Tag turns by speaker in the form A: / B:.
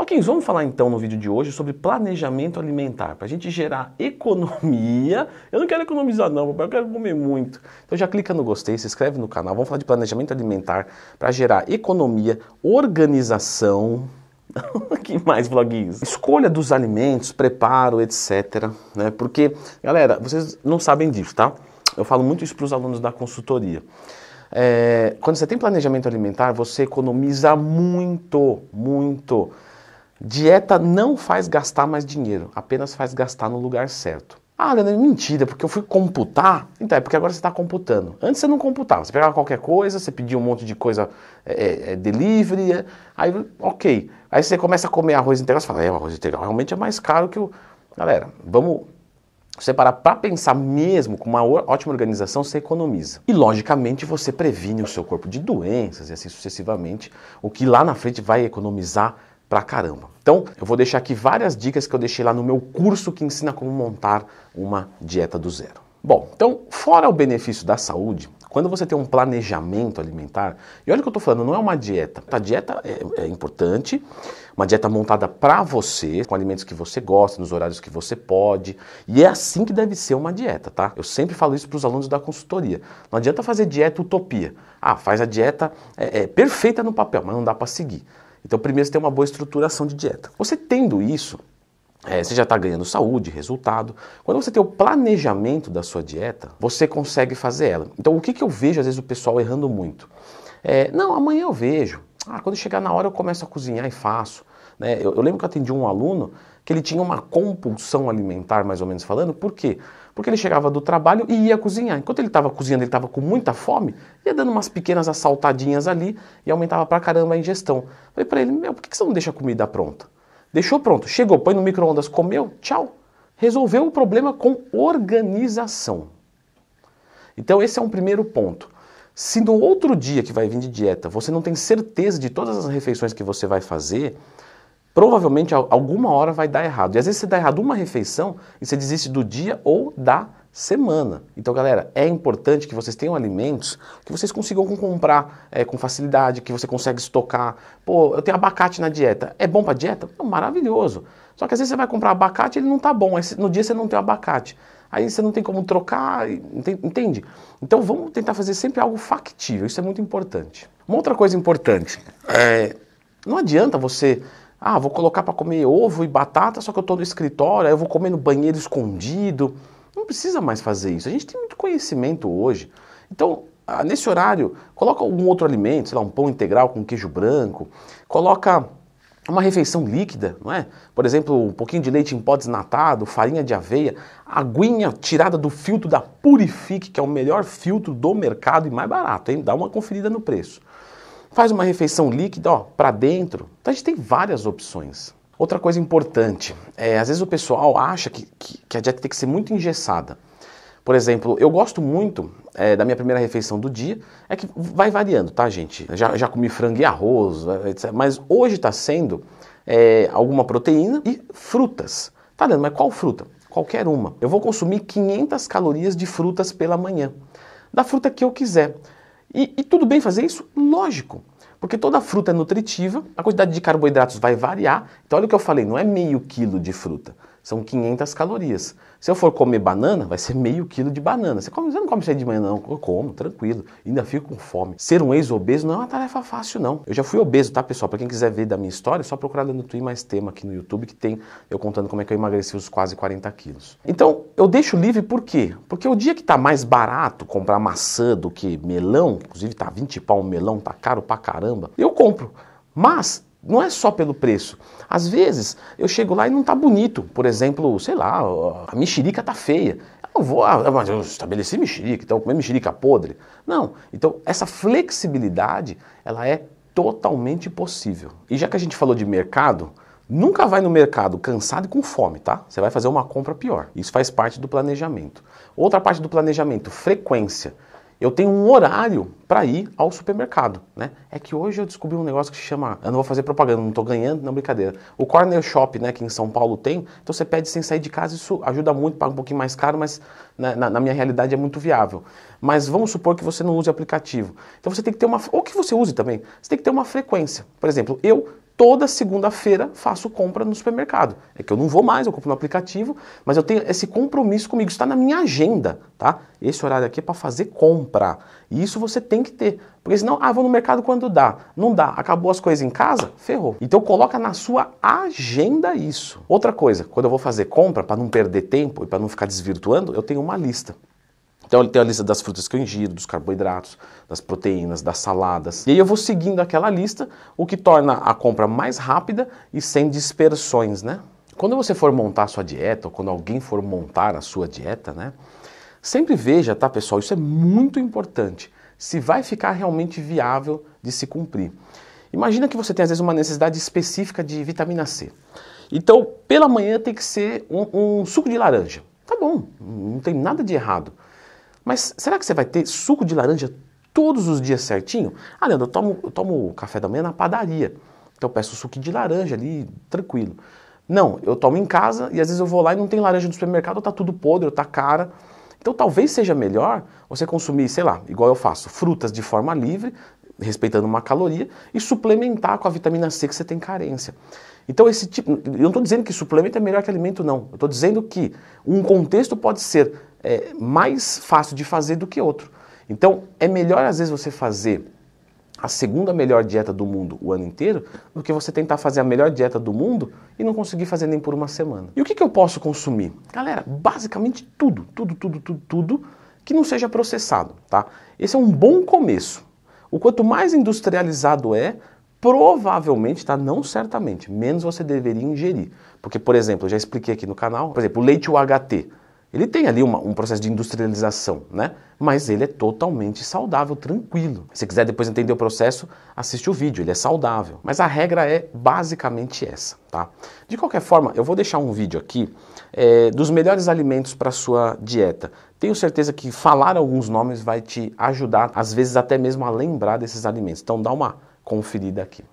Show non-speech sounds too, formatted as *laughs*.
A: Ok, vamos falar então no vídeo de hoje sobre planejamento alimentar, para a gente gerar *laughs* economia. Eu não quero economizar não, papai, eu quero comer muito. Então já clica no gostei, se inscreve no canal, vamos falar de planejamento alimentar para gerar economia, organização, *laughs* que mais vloguinhos? Escolha dos alimentos, preparo, etc. Né? Porque, galera, vocês não sabem disso, tá? Eu falo muito isso para os alunos da consultoria. É, quando você tem planejamento alimentar, você economiza muito, muito. Dieta não faz gastar mais dinheiro, apenas faz gastar no lugar certo. Ah, Leandro, é mentira, porque eu fui computar. Então, é porque agora você está computando. Antes você não computava, você pegava qualquer coisa, você pedia um monte de coisa é, é, é, delivery, é, aí, ok. Aí você começa a comer arroz integral, você fala, é, o arroz integral realmente é mais caro que o... Galera, vamos separar para pensar mesmo, com uma ótima organização, você economiza. E, logicamente, você previne o seu corpo de doenças e assim sucessivamente, o que lá na frente vai economizar pra caramba. Então, eu vou deixar aqui várias dicas que eu deixei lá no meu curso que ensina como montar uma dieta do zero. Bom, então, fora o benefício da saúde, quando você tem um planejamento alimentar, e olha o que eu estou falando, não é uma dieta. A dieta é, é importante, uma dieta montada para você, com alimentos que você gosta, nos horários que você pode, e é assim que deve ser uma dieta, tá? Eu sempre falo isso para os alunos da consultoria. Não adianta fazer dieta utopia. Ah, faz a dieta é, é perfeita no papel, mas não dá para seguir. Então, primeiro você tem uma boa estruturação de dieta. Você tendo isso, é, você já está ganhando saúde, resultado. Quando você tem o planejamento da sua dieta, você consegue fazer ela. Então, o que, que eu vejo às vezes o pessoal errando muito? É, não, amanhã eu vejo. Ah, quando chegar na hora eu começo a cozinhar e faço. Né? Eu, eu, lembro que eu atendi um aluno que ele tinha uma compulsão alimentar, mais ou menos falando, por quê? Porque ele chegava do trabalho e ia cozinhar. Enquanto ele estava cozinhando, ele estava com muita fome, ia dando umas pequenas assaltadinhas ali e aumentava pra caramba a ingestão. Falei para ele, meu, por que, que você não deixa a comida pronta? Deixou pronto, chegou, põe no micro-ondas, comeu, tchau. Resolveu o problema com organização. Então, esse é um primeiro ponto. Se no outro dia que vai vir de dieta você não tem certeza de todas as refeições que você vai fazer, provavelmente alguma hora vai dar errado. E às vezes você dá errado uma refeição e você desiste do dia ou da semana. Então, galera, é importante que vocês tenham alimentos que vocês consigam comprar é, com facilidade, que você consegue estocar. Pô, eu tenho abacate na dieta. É bom para dieta? maravilhoso. Só que às vezes você vai comprar abacate, e ele não tá bom. No dia você não tem abacate. Aí você não tem como trocar, entende? Então vamos tentar fazer sempre algo factível, isso é muito importante. Uma outra coisa importante, é, não adianta você ah, vou colocar para comer ovo e batata, só que eu estou no escritório, aí eu vou comer no banheiro escondido. Não precisa mais fazer isso. A gente tem muito conhecimento hoje. Então, ah, nesse horário, coloca algum outro alimento, sei lá, um pão integral com queijo branco, coloca uma refeição líquida, não é? Por exemplo, um pouquinho de leite em pó desnatado, farinha de aveia, aguinha tirada do filtro da Purifique, que é o melhor filtro do mercado e mais barato, hein? Dá uma conferida no preço. Faz uma refeição líquida, ó, para dentro. Então a gente tem várias opções. Outra coisa importante, é, às vezes o pessoal acha que, que, que a dieta tem que ser muito engessada. Por exemplo, eu gosto muito é, da minha primeira refeição do dia, é que vai variando, tá, gente? Já, já comi frango e arroz, é, etc. Mas hoje está sendo é, alguma proteína e frutas. Tá, Leandro, mas qual fruta? Qualquer uma. Eu vou consumir 500 calorias de frutas pela manhã, da fruta que eu quiser. E, e tudo bem fazer isso? Lógico. Porque toda fruta é nutritiva, a quantidade de carboidratos vai variar. Então, olha o que eu falei: não é meio quilo de fruta. São 500 calorias. Se eu for comer banana, vai ser meio quilo de banana. Você, come, você não come isso aí de manhã, não. Eu como, tranquilo. Ainda fico com fome. Ser um ex-obeso não é uma tarefa fácil, não. Eu já fui obeso, tá, pessoal? Para quem quiser ver da minha história, é só procurar no Twitter Mais Tema aqui no YouTube, que tem eu contando como é que eu emagreci os quase 40 quilos. Então, eu deixo livre por quê? Porque o dia que tá mais barato comprar maçã do que melão, inclusive tá 20 pau um melão, tá caro pra caramba, eu compro. Mas não é só pelo preço. Às vezes eu chego lá e não está bonito. Por exemplo, sei lá, a mexerica está feia. Eu vou, ah, mas eu estabeleci mexerica, então comer mexerica podre. Não. Então essa flexibilidade, ela é totalmente possível. E já que a gente falou de mercado, Nunca vai no mercado cansado e com fome, tá? Você vai fazer uma compra pior. Isso faz parte do planejamento. Outra parte do planejamento, frequência eu tenho um horário para ir ao supermercado, né? É que hoje eu descobri um negócio que se chama, eu não vou fazer propaganda, não estou ganhando, não brincadeira. O corner shop, né, que em São Paulo tem, então você pede sem sair de casa, isso ajuda muito, paga um pouquinho mais caro, mas né, na, na minha realidade é muito viável. Mas vamos supor que você não use aplicativo, então você tem que ter uma, ou que você use também, você tem que ter uma frequência. Por exemplo, eu toda segunda-feira faço compra no supermercado. É que eu não vou mais, eu compro no aplicativo, mas eu tenho esse compromisso comigo, está na minha agenda, tá? Esse horário aqui é para fazer compra. E isso você tem que ter, porque senão, ah, vou no mercado quando dá. Não dá, acabou as coisas em casa, ferrou. Então coloca na sua agenda isso. Outra coisa, quando eu vou fazer compra, para não perder tempo e para não ficar desvirtuando, eu tenho uma lista. Então ele tem a lista das frutas que eu ingiro, dos carboidratos, das proteínas, das saladas. E aí eu vou seguindo aquela lista, o que torna a compra mais rápida e sem dispersões, né? Quando você for montar a sua dieta, ou quando alguém for montar a sua dieta, né? Sempre veja, tá pessoal, isso é muito importante, se vai ficar realmente viável de se cumprir. Imagina que você tem às vezes uma necessidade específica de vitamina C. Então, pela manhã tem que ser um, um suco de laranja. Tá bom, não tem nada de errado. Mas será que você vai ter suco de laranja todos os dias certinho? Ah, Leandro, eu tomo, eu tomo café da manhã na padaria. Então eu peço suco de laranja ali, tranquilo. Não, eu tomo em casa e às vezes eu vou lá e não tem laranja no supermercado, ou tá tudo podre, ou tá cara. Então talvez seja melhor você consumir, sei lá, igual eu faço, frutas de forma livre, respeitando uma caloria, e suplementar com a vitamina C que você tem carência. Então esse tipo, eu não estou dizendo que suplemento é melhor que alimento, não. Eu estou dizendo que um contexto pode ser é, mais fácil de fazer do que outro. Então, é melhor às vezes você fazer a segunda melhor dieta do mundo o ano inteiro do que você tentar fazer a melhor dieta do mundo e não conseguir fazer nem por uma semana. E o que, que eu posso consumir? Galera, basicamente tudo, tudo, tudo, tudo, tudo que não seja processado, tá? Esse é um bom começo. O quanto mais industrializado é, provavelmente, tá? Não certamente, menos você deveria ingerir. Porque, por exemplo, eu já expliquei aqui no canal, por exemplo, o leite UHT. Ele tem ali uma, um processo de industrialização, né? Mas ele é totalmente saudável, tranquilo. Se quiser depois entender o processo, assiste o vídeo, ele é saudável. Mas a regra é basicamente essa, tá? De qualquer forma, eu vou deixar um vídeo aqui é, dos melhores alimentos para sua dieta. Tenho certeza que falar alguns nomes vai te ajudar, às vezes até mesmo a lembrar desses alimentos. Então dá uma conferida aqui.